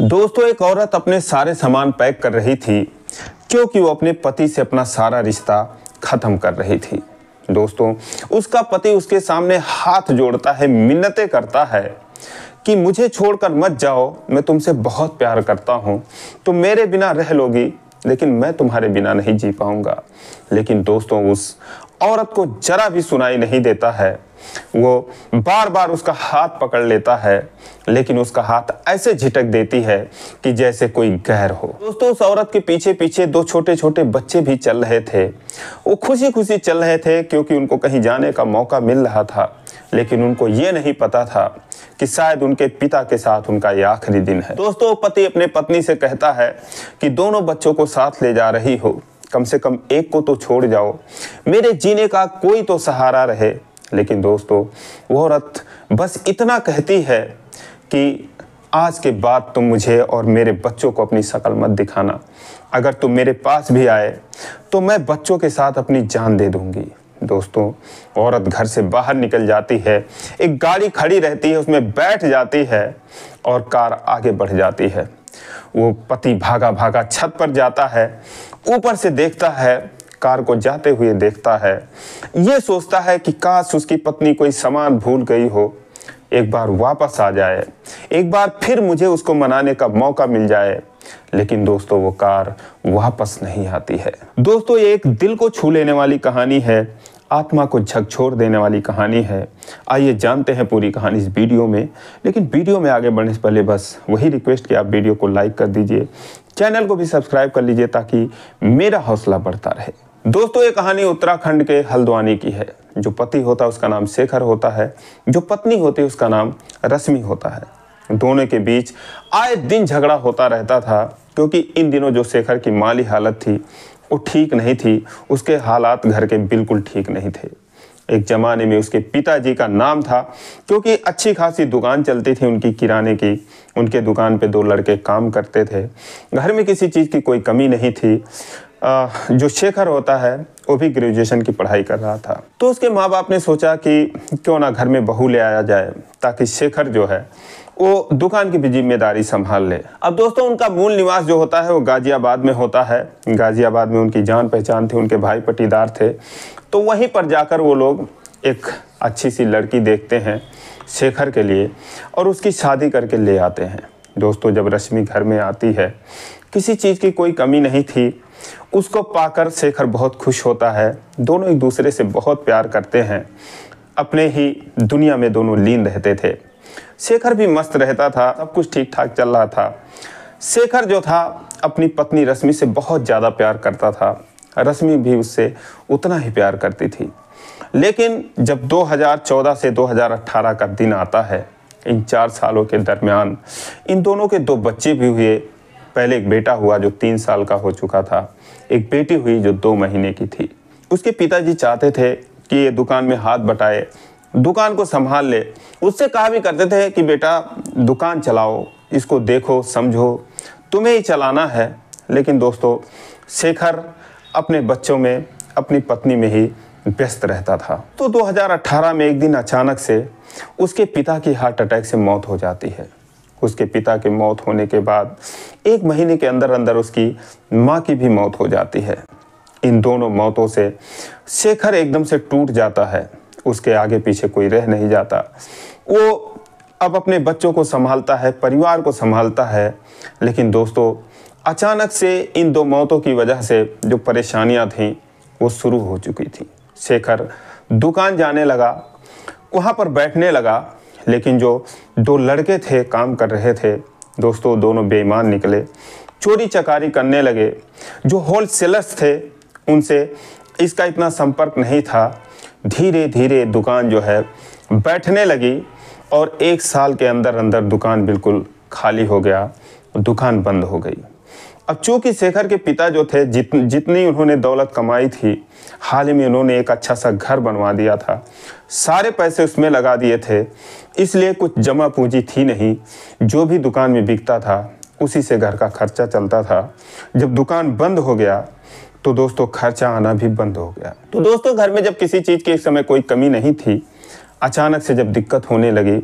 दोस्तों एक औरत अपने सारे सामान पैक कर रही थी क्योंकि वो अपने पति से अपना सारा रिश्ता खत्म कर रही थी दोस्तों उसका पति उसके सामने हाथ जोड़ता है मिन्नतें करता है कि मुझे छोड़कर मत जाओ मैं तुमसे बहुत प्यार करता हूँ तुम मेरे बिना रह लोगी लेकिन मैं तुम्हारे बिना नहीं जी पाऊंगा लेकिन दोस्तों उस औरत को जरा भी सुनाई नहीं देता है वो बार बार उसका हाथ पकड़ लेता है लेकिन उसका हाथ ऐसे झिटक देती है कि जैसे कोई गहर हो दोस्तों उस औरत के पीछे पीछे दो छोटे छोटे बच्चे भी चल रहे थे वो खुशी खुशी चल रहे थे क्योंकि उनको कहीं जाने का मौका मिल रहा था लेकिन उनको ये नहीं पता था कि शायद उनके पिता के साथ उनका ये आखिरी दिन है दोस्तों पति अपने पत्नी से कहता है कि दोनों बच्चों को साथ ले जा रही हो कम से कम एक को तो छोड़ जाओ मेरे जीने का कोई तो सहारा रहे लेकिन दोस्तों वो औरत बस इतना कहती है कि आज के बाद तुम मुझे और मेरे बच्चों को अपनी शक्ल मत दिखाना अगर तुम मेरे पास भी आए तो मैं बच्चों के साथ अपनी जान दे दूंगी दोस्तों औरत घर से बाहर निकल जाती है एक गाड़ी खड़ी रहती है उसमें बैठ जाती है और कार आगे बढ़ जाती है वो पति भागा भागा छत पर जाता है ऊपर से देखता है कार को जाते हुए देखता है ये सोचता है कि काश उसकी पत्नी कोई सामान भूल गई हो एक बार वापस आ जाए एक बार फिर मुझे उसको मनाने का मौका मिल जाए लेकिन दोस्तों वो कार वापस नहीं आती है दोस्तों ये एक दिल को छू लेने वाली कहानी है आत्मा को झकझोर देने वाली कहानी है आइए जानते हैं पूरी कहानी इस वीडियो में लेकिन वीडियो में आगे बढ़ने से पहले बस वही रिक्वेस्ट कि आप वीडियो को लाइक कर दीजिए चैनल को भी सब्सक्राइब कर लीजिए ताकि मेरा हौसला बढ़ता रहे दोस्तों ये कहानी उत्तराखंड के हल्द्वानी की है जो पति होता है उसका नाम शेखर होता है जो पत्नी होती है उसका नाम रश्मि होता है दोनों के बीच आए दिन झगड़ा होता रहता था क्योंकि इन दिनों जो शेखर की माली हालत थी वो ठीक नहीं थी उसके हालात घर के बिल्कुल ठीक नहीं थे एक ज़माने में उसके पिताजी का नाम था क्योंकि अच्छी खासी दुकान चलती थी उनकी किराने की उनके दुकान पे दो लड़के काम करते थे घर में किसी चीज़ की कोई कमी नहीं थी जो शेखर होता है वो भी ग्रेजुएशन की पढ़ाई कर रहा था तो उसके माँ बाप ने सोचा कि क्यों ना घर में बहू ले आया जाए ताकि शेखर जो है वो दुकान की भी जिम्मेदारी संभाल ले अब दोस्तों उनका मूल निवास जो होता है वो गाज़ियाबाद में होता है गाज़ियाबाद में उनकी जान पहचान थी उनके भाई पटीदार थे तो वहीं पर जाकर वो लोग एक अच्छी सी लड़की देखते हैं शेखर के लिए और उसकी शादी करके ले आते हैं दोस्तों जब रश्मि घर में आती है किसी चीज़ की कोई कमी नहीं थी उसको पाकर शेखर बहुत खुश होता है दोनों एक दूसरे से बहुत प्यार करते हैं अपने ही दुनिया में दोनों लीन रहते थे शेखर भी मस्त रहता था सब कुछ ठीक ठाक चल रहा था शेखर जो था अपनी पत्नी रश्मि से बहुत ज़्यादा प्यार करता था रश्मि भी उससे उतना ही प्यार करती थी लेकिन जब 2014 से 2018 का दिन आता है इन चार सालों के दरमियान इन दोनों के दो बच्चे भी हुए पहले एक बेटा हुआ जो तीन साल का हो चुका था एक बेटी हुई जो दो महीने की थी उसके पिताजी चाहते थे कि ये दुकान में हाथ बटाए दुकान को संभाल ले उससे कहा भी करते थे कि बेटा दुकान चलाओ इसको देखो समझो तुम्हें ही चलाना है लेकिन दोस्तों शेखर अपने बच्चों में अपनी पत्नी में ही व्यस्त रहता था तो 2018 में एक दिन अचानक से उसके पिता की हार्ट अटैक से मौत हो जाती है उसके पिता की मौत होने के बाद एक महीने के अंदर अंदर उसकी माँ की भी मौत हो जाती है इन दोनों मौतों से शेखर एकदम से टूट जाता है उसके आगे पीछे कोई रह नहीं जाता वो अब अपने बच्चों को संभालता है परिवार को संभालता है लेकिन दोस्तों अचानक से इन दो मौतों की वजह से जो परेशानियां थीं वो शुरू हो चुकी थी शेखर दुकान जाने लगा वहाँ पर बैठने लगा लेकिन जो दो लड़के थे काम कर रहे थे दोस्तों दोनों बेईमान निकले चोरी चकारी करने लगे जो होल सेलर्स थे उनसे इसका इतना संपर्क नहीं था धीरे धीरे दुकान जो है बैठने लगी और एक साल के अंदर अंदर दुकान बिल्कुल खाली हो गया दुकान बंद हो गई अब चूंकि शेखर के पिता जो थे जित जितनी उन्होंने दौलत कमाई थी हाल ही में उन्होंने एक अच्छा सा घर बनवा दिया था सारे पैसे उसमें लगा दिए थे इसलिए कुछ जमा पूंजी थी नहीं जो भी दुकान में बिकता था उसी से घर का खर्चा चलता था जब दुकान बंद हो गया तो दोस्तों खर्चा आना भी बंद हो गया तो दोस्तों घर में जब किसी चीज़ की एक समय कोई कमी नहीं थी अचानक से जब दिक्कत होने लगी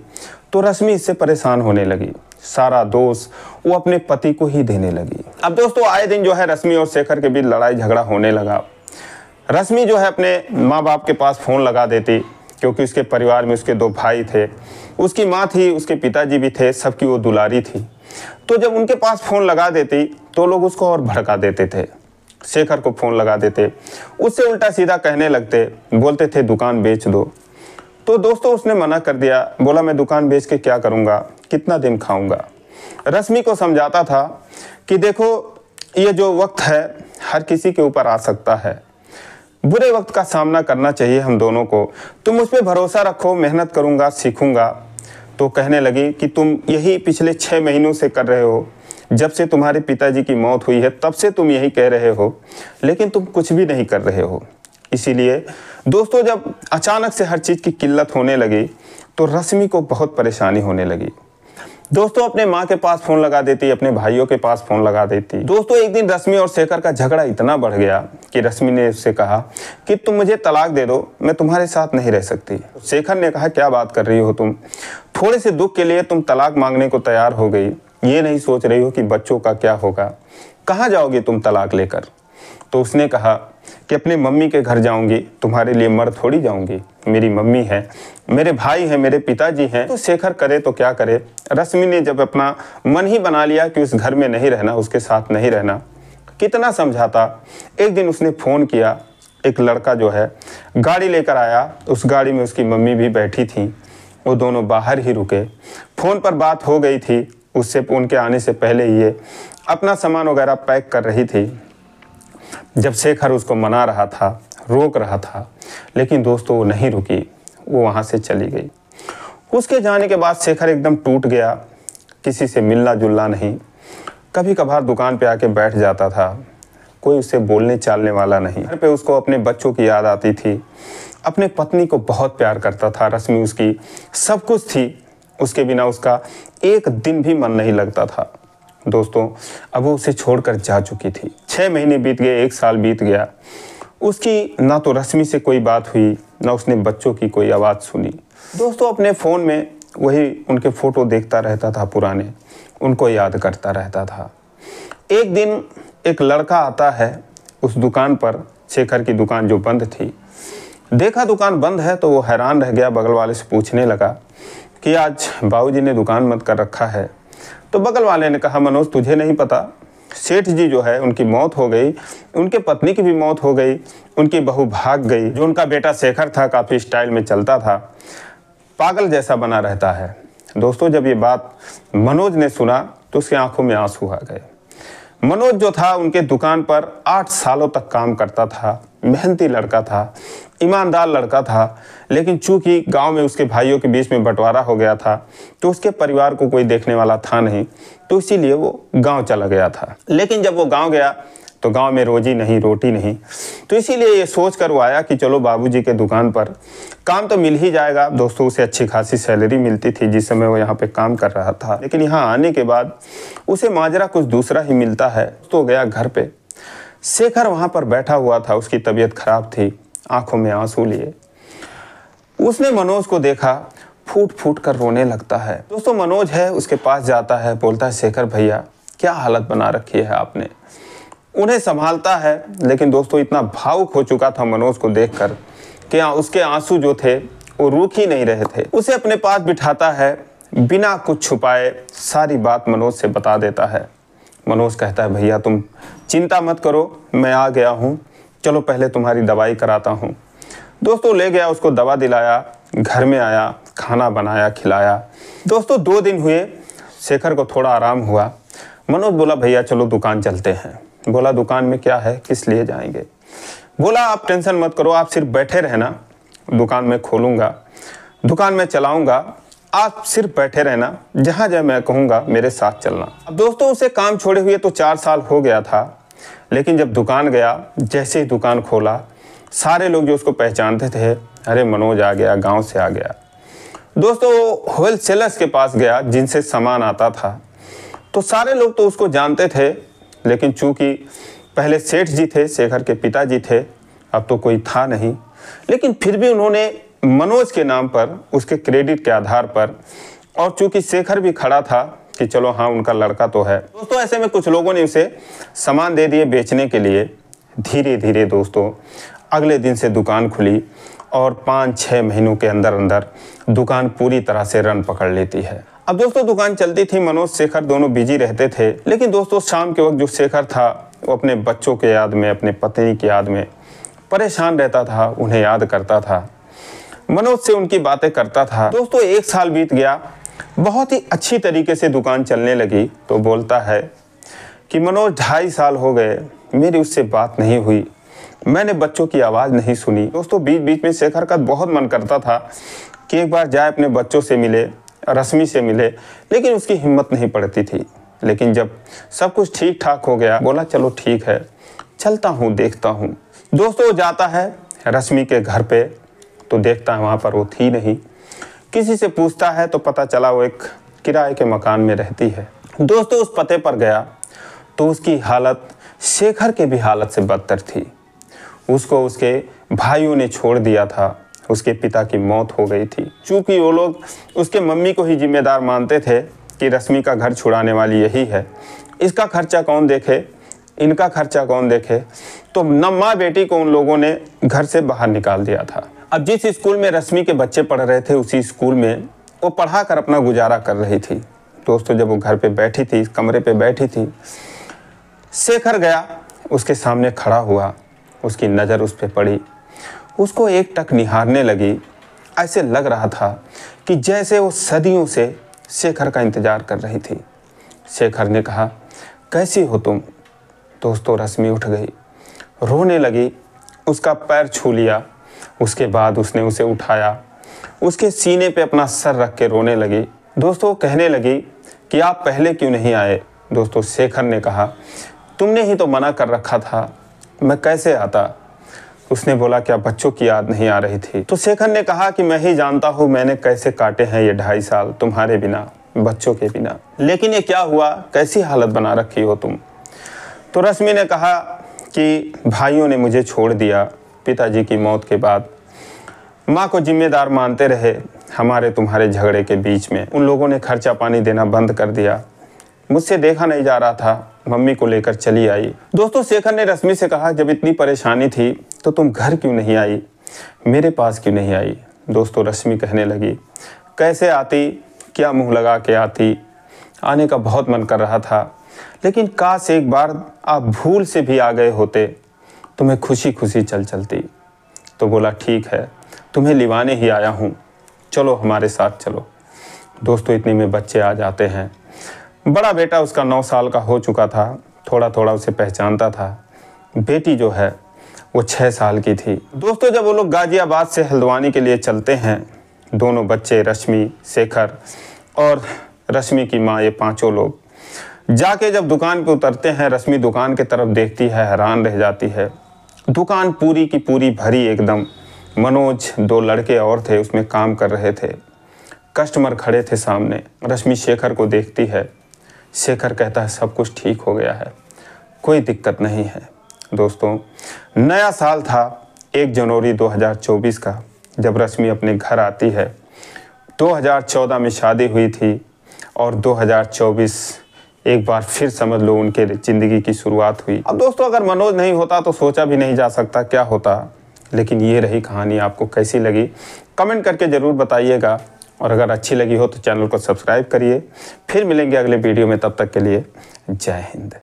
तो रश्मि इससे परेशान होने लगी सारा दोष वो अपने पति को ही देने लगी अब दोस्तों आए दिन जो है रश्मि और शेखर के बीच लड़ाई झगड़ा होने लगा रश्मि जो है अपने माँ बाप के पास फ़ोन लगा देती क्योंकि उसके परिवार में उसके दो भाई थे उसकी माँ थी उसके पिताजी भी थे सबकी वो दुलारी थी तो जब उनके पास फ़ोन लगा देती तो लोग उसको और भड़का देते थे शेखर को फ़ोन लगा देते उससे उल्टा सीधा कहने लगते बोलते थे दुकान बेच दो तो दोस्तों उसने मना कर दिया बोला मैं दुकान बेच के क्या करूँगा कितना दिन खाऊंगा रश्मि को समझाता था कि देखो ये जो वक्त है हर किसी के ऊपर आ सकता है बुरे वक्त का सामना करना चाहिए हम दोनों को तुम उस पर भरोसा रखो मेहनत करूँगा सीखूँगा तो कहने लगी कि तुम यही पिछले छः महीनों से कर रहे हो जब से तुम्हारे पिताजी की मौत हुई है तब से तुम यही कह रहे हो लेकिन तुम कुछ भी नहीं कर रहे हो इसीलिए दोस्तों जब अचानक से हर चीज़ की किल्लत होने लगी तो रश्मि को बहुत परेशानी होने लगी दोस्तों अपने माँ के पास फोन लगा देती अपने भाइयों के पास फोन लगा देती दोस्तों एक दिन रश्मि और शेखर का झगड़ा इतना बढ़ गया कि रश्मि ने उससे कहा कि तुम मुझे तलाक दे दो मैं तुम्हारे साथ नहीं रह सकती शेखर ने कहा क्या बात कर रही हो तुम थोड़े से दुख के लिए तुम तलाक मांगने को तैयार हो गई ये नहीं सोच रही हो कि बच्चों का क्या होगा कहाँ जाओगे तुम तलाक लेकर तो उसने कहा कि अपने मम्मी के घर जाऊंगी तुम्हारे लिए मर थोड़ी जाऊंगी मेरी मम्मी है मेरे भाई हैं मेरे पिताजी हैं तो शेखर करे तो क्या करे रश्मि ने जब अपना मन ही बना लिया कि उस घर में नहीं रहना उसके साथ नहीं रहना कितना समझाता एक दिन उसने फ़ोन किया एक लड़का जो है गाड़ी लेकर आया उस गाड़ी में उसकी मम्मी भी बैठी थी वो दोनों बाहर ही रुके फ़ोन पर बात हो गई थी उससे उनके आने से पहले ये अपना सामान वगैरह पैक कर रही थी जब शेखर उसको मना रहा था रोक रहा था लेकिन दोस्तों वो नहीं रुकी वो वहाँ से चली गई उसके जाने के बाद शेखर एकदम टूट गया किसी से मिलना जुलना नहीं कभी कभार दुकान पे आके बैठ जाता था कोई उससे बोलने चालने वाला नहीं घर पे उसको अपने बच्चों की याद आती थी अपने पत्नी को बहुत प्यार करता था रश्मि उसकी सब कुछ थी उसके बिना उसका एक दिन भी मन नहीं लगता था दोस्तों अब वो उसे छोड़कर जा चुकी थी छः महीने बीत गए एक साल बीत गया उसकी ना तो रश्मि से कोई बात हुई ना उसने बच्चों की कोई आवाज़ सुनी दोस्तों अपने फ़ोन में वही उनके फ़ोटो देखता रहता था पुराने उनको याद करता रहता था एक दिन एक लड़का आता है उस दुकान पर शेखर की दुकान जो बंद थी देखा दुकान बंद है तो वो हैरान रह गया बगल वाले से पूछने लगा कि आज बाबू ने दुकान बंद कर रखा है तो बगल वाले ने कहा मनोज तुझे नहीं पता सेठ जी जो है उनकी मौत हो गई उनके पत्नी की भी मौत हो गई उनकी बहू भाग गई जो उनका बेटा शेखर था काफ़ी स्टाइल में चलता था पागल जैसा बना रहता है दोस्तों जब ये बात मनोज ने सुना तो उसकी आंखों में आंसू आ गए मनोज जो था उनके दुकान पर आठ सालों तक काम करता था मेहनती लड़का था ईमानदार लड़का था लेकिन चूंकि गांव में उसके भाइयों के बीच में बंटवारा हो गया था तो उसके परिवार को कोई देखने वाला था नहीं तो इसीलिए वो गांव चला गया था लेकिन जब वो गांव गया तो गांव में रोजी नहीं रोटी नहीं तो इसीलिए ये सोच कर वो आया कि चलो बाबूजी के दुकान पर काम तो मिल ही जाएगा दोस्तों उसे अच्छी खासी सैलरी मिलती थी जिस समय वो यहाँ पे काम कर रहा था लेकिन यहाँ आने के बाद उसे माजरा कुछ दूसरा ही मिलता है तो गया घर पे शेखर वहाँ पर बैठा हुआ था उसकी तबीयत खराब थी आंखों में आंसू लिए उसने मनोज को देखा फूट फूट कर रोने लगता है दोस्तों मनोज है उसके पास जाता है बोलता है शेखर भैया क्या हालत बना रखी है आपने उन्हें संभालता है लेकिन दोस्तों इतना भावुक हो चुका था मनोज को देख कर कि उसके आंसू जो थे वो रुक ही नहीं रहे थे उसे अपने पास बिठाता है बिना कुछ छुपाए सारी बात मनोज से बता देता है मनोज कहता है भैया तुम चिंता मत करो मैं आ गया हूँ चलो पहले तुम्हारी दवाई कराता हूँ दोस्तों ले गया उसको दवा दिलाया घर में आया खाना बनाया खिलाया दोस्तों दो दिन हुए शेखर को थोड़ा आराम हुआ मनोज बोला भैया चलो दुकान चलते हैं बोला दुकान में क्या है किस लिए जाएंगे बोला आप टेंशन मत करो आप सिर्फ बैठे रहना दुकान में खोलूँगा दुकान में चलाऊँगा आप सिर्फ बैठे रहना जहाँ जहाँ मैं कहूँगा मेरे साथ चलना अब दोस्तों उसे काम छोड़े हुए तो चार साल हो गया था लेकिन जब दुकान गया जैसे ही दुकान खोला सारे लोग जो उसको पहचानते थे अरे मनोज आ गया गांव से आ गया दोस्तों होल सेलर्स के पास गया जिनसे सामान आता था तो सारे लोग तो उसको जानते थे लेकिन चूंकि पहले सेठ जी थे शेखर के पिताजी थे अब तो कोई था नहीं लेकिन फिर भी उन्होंने मनोज के नाम पर उसके क्रेडिट के आधार पर और चूंकि शेखर भी खड़ा था कि चलो हाँ उनका लड़का तो है दोस्तों ऐसे में कुछ लोगों ने उसे सामान दे दिए बेचने के लिए धीरे धीरे दोस्तों अगले दिन से दुकान खुली और पाँच छः महीनों के अंदर अंदर दुकान पूरी तरह से रन पकड़ लेती है अब दोस्तों दुकान चलती थी मनोज शेखर दोनों बिजी रहते थे लेकिन दोस्तों शाम के वक्त जो शेखर था वो अपने बच्चों के याद में अपने पत्नी की याद में परेशान रहता था उन्हें याद करता था मनोज से उनकी बातें करता था दोस्तों एक साल बीत गया बहुत ही अच्छी तरीके से दुकान चलने लगी तो बोलता है कि मनोज ढाई साल हो गए मेरी उससे बात नहीं हुई मैंने बच्चों की आवाज़ नहीं सुनी दोस्तों बीच बीच में शेखर का बहुत मन करता था कि एक बार जाए अपने बच्चों से मिले रश्मि से मिले लेकिन उसकी हिम्मत नहीं पड़ती थी लेकिन जब सब कुछ ठीक ठाक हो गया बोला चलो ठीक है चलता हूँ देखता हूँ दोस्तों जाता है रश्मि के घर पे तो देखता है वहाँ पर वो थी नहीं किसी से पूछता है तो पता चला वो एक किराए के मकान में रहती है दोस्तों उस पते पर गया तो उसकी हालत शेखर के भी हालत से बदतर थी उसको उसके भाइयों ने छोड़ दिया था उसके पिता की मौत हो गई थी चूँकि वो लोग उसके मम्मी को ही जिम्मेदार मानते थे कि रश्मि का घर छुड़ाने वाली यही है इसका खर्चा कौन देखे इनका खर्चा कौन देखे तो न माँ बेटी को उन लोगों ने घर से बाहर निकाल दिया था अब जिस स्कूल में रश्मि के बच्चे पढ़ रहे थे उसी स्कूल में वो पढ़ा कर अपना गुजारा कर रही थी दोस्तों जब वो घर पे बैठी थी कमरे पे बैठी थी शेखर गया उसके सामने खड़ा हुआ उसकी नज़र उस पर पड़ी उसको एक टक निहारने लगी ऐसे लग रहा था कि जैसे वो सदियों से शेखर का इंतज़ार कर रही थी शेखर ने कहा कैसी हो तुम दोस्तों रश्मि उठ गई रोने लगी उसका पैर छू लिया उसके बाद उसने उसे उठाया उसके सीने पे अपना सर रख के रोने लगी दोस्तों कहने लगी कि आप पहले क्यों नहीं आए दोस्तों शेखर ने कहा तुमने ही तो मना कर रखा था मैं कैसे आता उसने बोला क्या बच्चों की याद नहीं आ रही थी तो शेखर ने कहा कि मैं ही जानता हूँ मैंने कैसे काटे हैं ये ढाई साल तुम्हारे बिना बच्चों के बिना लेकिन ये क्या हुआ कैसी हालत बना रखी हो तुम तो रश्मि ने कहा कि भाइयों ने मुझे छोड़ दिया पिताजी की मौत के बाद माँ को जिम्मेदार मानते रहे हमारे तुम्हारे झगड़े के बीच में उन लोगों ने खर्चा पानी देना बंद कर दिया मुझसे देखा नहीं जा रहा था मम्मी को लेकर चली आई दोस्तों शेखर ने रश्मि से कहा जब इतनी परेशानी थी तो तुम घर क्यों नहीं आई मेरे पास क्यों नहीं आई दोस्तों रश्मि कहने लगी कैसे आती क्या मुंह लगा के आती आने का बहुत मन कर रहा था लेकिन काश एक बार आप भूल से भी आ गए होते तुम्हें खुशी खुशी चल चलती तो बोला ठीक है तुम्हें लिवाने ही आया हूँ चलो हमारे साथ चलो दोस्तों इतने में बच्चे आ जाते हैं बड़ा बेटा उसका नौ साल का हो चुका था थोड़ा थोड़ा उसे पहचानता था बेटी जो है वो छः साल की थी दोस्तों जब वो लोग गाजियाबाद से हल्द्वानी के लिए चलते हैं दोनों बच्चे रश्मि शेखर और रश्मि की माँ ये पांचों लोग जाके जब दुकान पे उतरते हैं रश्मि दुकान के तरफ देखती है हैरान रह जाती है दुकान पूरी की पूरी भरी एकदम मनोज दो लड़के और थे उसमें काम कर रहे थे कस्टमर खड़े थे सामने रश्मि शेखर को देखती है शेखर कहता है सब कुछ ठीक हो गया है कोई दिक्कत नहीं है दोस्तों नया साल था एक जनवरी 2024 का जब रश्मि अपने घर आती है 2014 में शादी हुई थी और 2024 एक बार फिर समझ लो उनके ज़िंदगी की शुरुआत हुई अब दोस्तों अगर मनोज नहीं होता तो सोचा भी नहीं जा सकता क्या होता लेकिन ये रही कहानी आपको कैसी लगी कमेंट करके ज़रूर बताइएगा और अगर अच्छी लगी हो तो चैनल को सब्सक्राइब करिए फिर मिलेंगे अगले वीडियो में तब तक के लिए जय हिंद